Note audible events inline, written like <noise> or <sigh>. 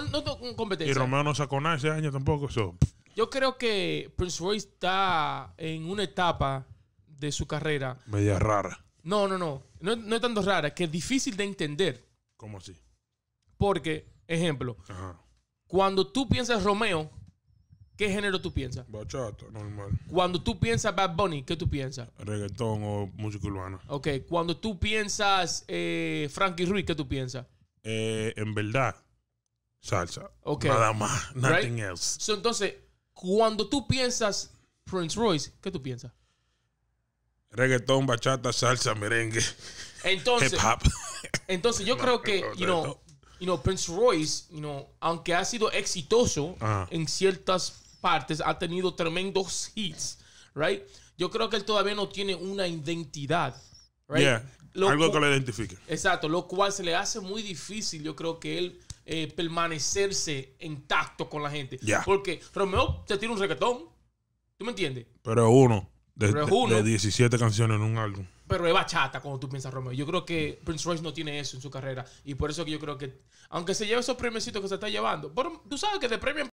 no, tengo competencia. Y Romeo no sacó nada ese año tampoco. eso. Yo creo que Prince Royce está en una etapa de su carrera. Media rara. No, no, no. No, es tanto rara, que es difícil de entender. ¿Cómo así? Porque, ejemplo, cuando tú piensas Romeo, ¿qué género tú piensas? Bachata, normal. Cuando tú piensas Bad Bunny, ¿qué tú piensas? Reggaetón o música urbana. Ok, cuando tú piensas eh, Frankie Ruiz, ¿qué tú piensas? Eh, en verdad, Salsa. Okay. Nada más. Nothing else. entonces, cuando tú piensas Prince Royce, ¿qué tú piensas? Reggaetón, bachata, salsa, merengue. Entonces, hip -hop. entonces yo <laughs> creo que, you know, you know, Prince Royce, you know, aunque ha sido exitoso en ciertas partes, ha tenido tremendos hits, right? Yo creo que él todavía no tiene una identidad, right? Yeah. Algo que lo identifique. Exacto, lo cual se le hace muy difícil, yo creo que él eh, permanecerse en tacto con la gente. Porque Romeo te tiene un reggaetón. ¿Tú me entiendes? Pero uno. De, es uno. de 17 canciones en un álbum pero es bachata cuando tú piensas Romeo. Yo creo que Prince Royce no tiene eso en su carrera. Y por eso que yo creo que, aunque se lleve esos premiositos que se está llevando, tú sabes que te premian